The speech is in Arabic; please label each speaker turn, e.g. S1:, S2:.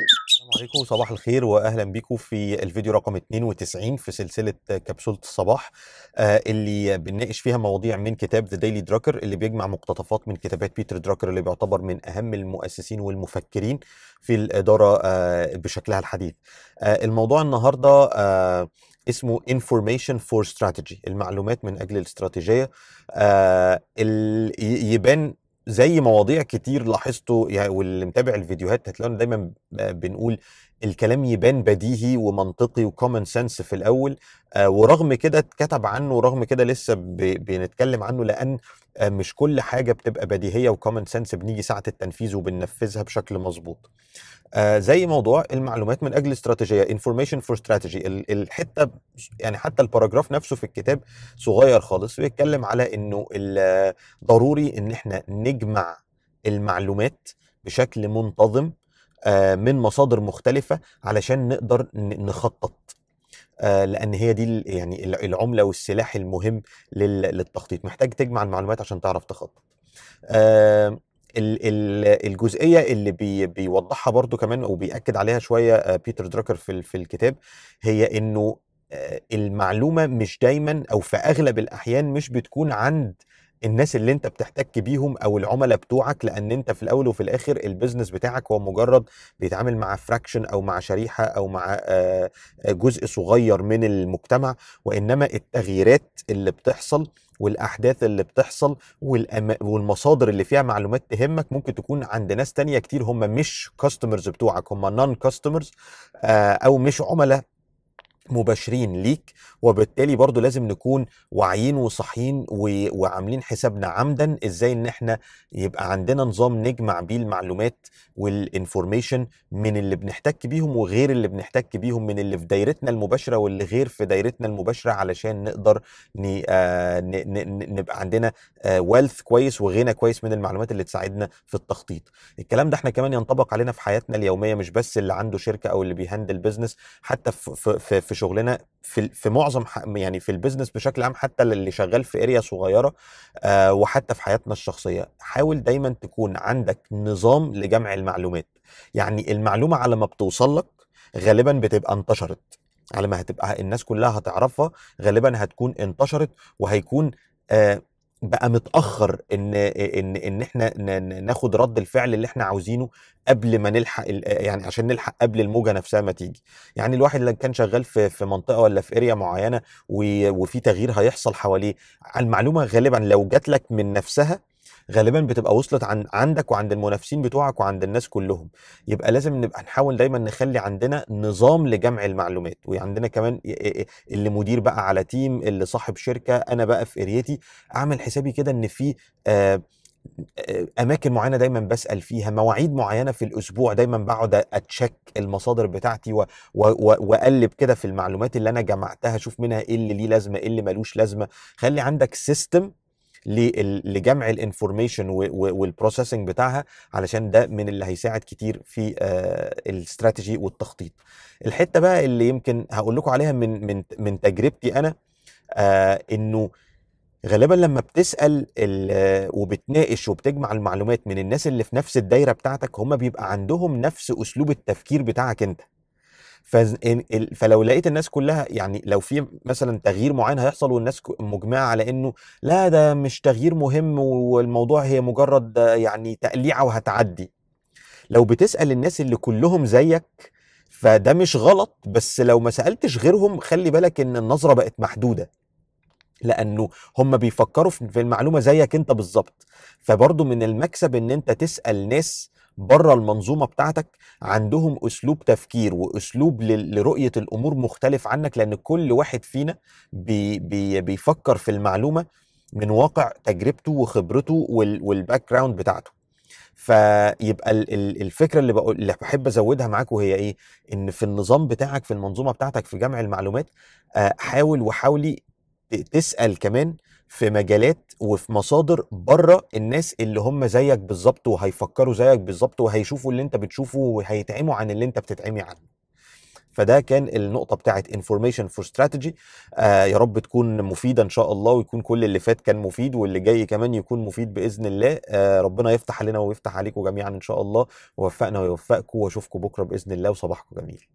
S1: السلام عليكم وصباح الخير واهلا بيكم في الفيديو رقم 92 في سلسله كبسوله الصباح آه، اللي بنناقش فيها مواضيع من كتاب ذا ديلي دراكر اللي بيجمع مقتطفات من كتابات بيتر دراكر اللي بيعتبر من اهم المؤسسين والمفكرين في الاداره آه، بشكلها الحديث. آه، الموضوع النهارده اسمه Information for Strategy المعلومات من أجل الاستراتيجية آه يبان زي مواضيع كتير لاحظته يعني واللي متابع الفيديوهات هتلاقونا دايما بنقول الكلام يبان بديهي ومنطقي وكومن سنس في الاول آه، ورغم كده اتكتب عنه ورغم كده لسه بنتكلم عنه لان آه، مش كل حاجه بتبقى بديهيه وكومن سنس بنيجي ساعه التنفيذ وبننفذها بشكل مظبوط آه، زي موضوع المعلومات من اجل استراتيجيه انفورميشن فور استراتيجي الحته يعني حتى الباراجراف نفسه في الكتاب صغير خالص بيتكلم على انه ضروري ان احنا نجمع المعلومات بشكل منتظم آه، من مصادر مختلفه علشان نقدر نخطط آه، لان هي دي يعني العمله والسلاح المهم للتخطيط محتاج تجمع المعلومات عشان تعرف تخطط الجزئيه اللي بيوضحها برضو كمان وبيأكد عليها شويه آه، بيتر دراكر في الكتاب هي انه المعلومه مش دايما او في اغلب الاحيان مش بتكون عند الناس اللي انت بتحتك بيهم او العملاء بتوعك لان انت في الاول وفي الاخر البيزنس بتاعك هو مجرد بيتعامل مع فراكشن او مع شريحه او مع آه، آه، جزء صغير من المجتمع وانما التغييرات اللي بتحصل والاحداث اللي بتحصل والأم... والمصادر اللي فيها معلومات تهمك ممكن تكون عند ناس تانية كتير هم مش كاستمرز بتوعك هم نون كاستمرز آه، او مش عملاء مباشرين ليك وبالتالي برضو لازم نكون واعيين وصاحيين وعاملين حسابنا عمدا ازاي ان احنا يبقى عندنا نظام نجمع بيه المعلومات والانفورميشن من اللي بنحتك بيهم وغير اللي بنحتك بيهم من اللي في دايرتنا المباشره واللي غير في دايرتنا المباشره علشان نقدر آه، نبقى عندنا ويلث آه، كويس وغنى كويس من المعلومات اللي تساعدنا في التخطيط الكلام ده احنا كمان ينطبق علينا في حياتنا اليوميه مش بس اللي عنده شركه او اللي بيهندل بزنس حتى في في, في شغلنا في في معظم يعني في البيزنس بشكل عام حتى اللي شغال في اريا صغيره آه وحتى في حياتنا الشخصيه حاول دايما تكون عندك نظام لجمع المعلومات يعني المعلومه على ما بتوصل لك غالبا بتبقى انتشرت على ما هتبقى الناس كلها هتعرفها غالبا هتكون انتشرت وهيكون آه بقى متاخر ان ان ان احنا ناخد رد الفعل اللي احنا عاوزينه قبل ما نلحق يعني عشان نلحق قبل الموجه نفسها ما تيجي يعني الواحد اللي كان شغال في في منطقه ولا في اريا معينه وفي تغيير هيحصل حواليه المعلومه غالبا لو جات لك من نفسها غالبا بتبقى وصلت عن عندك وعند المنافسين بتوعك وعند الناس كلهم يبقى لازم نبقى نحاول دايما نخلي عندنا نظام لجمع المعلومات وعندنا كمان اللي مدير بقى على تيم اللي صاحب شركه انا بقى في قريتي اعمل حسابي كده ان في آه, آه، اماكن معينه دايما بسال فيها مواعيد معينه في الاسبوع دايما بقعد اتشك المصادر بتاعتي و... و... واقلب كده في المعلومات اللي انا جمعتها اشوف منها ايه اللي ليه لازمه ايه اللي ملوش لازمه خلي عندك سيستم لجمع الانفورميشن والبروسيسنج بتاعها علشان ده من اللي هيساعد كتير في آه، الاستراتيجي والتخطيط الحته بقى اللي يمكن هقول لكم عليها من من من تجربتي انا آه، انه غالبا لما بتسال وبتناقش وبتجمع المعلومات من الناس اللي في نفس الدايره بتاعتك هم بيبقى عندهم نفس اسلوب التفكير بتاعك انت فلو لقيت الناس كلها يعني لو في مثلا تغيير معين هيحصل والناس مجمعه على انه لا ده مش تغيير مهم والموضوع هي مجرد يعني تقليعه وهتعدي لو بتسال الناس اللي كلهم زيك فده مش غلط بس لو ما سالتش غيرهم خلي بالك ان النظره بقت محدوده لانه هم بيفكروا في المعلومه زيك انت بالظبط فبرضه من المكسب ان انت تسال ناس بره المنظومه بتاعتك عندهم اسلوب تفكير واسلوب لرؤيه الامور مختلف عنك لان كل واحد فينا بي بي بيفكر في المعلومه من واقع تجربته وخبرته والباك جراوند بتاعته فيبقى الفكره اللي بقول اللي بحب ازودها معاك وهي ايه ان في النظام بتاعك في المنظومه بتاعتك في جمع المعلومات آه، حاول وحاولي تسال كمان في مجالات وفي مصادر بره الناس اللي هم زيك بالظبط وهيفكروا زيك بالظبط وهيشوفوا اللي انت بتشوفه وهيتعموا عن اللي انت بتتعمي عنه فده كان النقطة بتاعت انفورميشن فور استراتيجي يا رب تكون مفيدة إن شاء الله ويكون كل اللي فات كان مفيد واللي جاي كمان يكون مفيد بإذن الله آه ربنا يفتح علينا ويفتح عليكم جميعا إن شاء الله ووفقنا ويوفقكم وأشوفكم بكرة بإذن الله وصباحكم جميل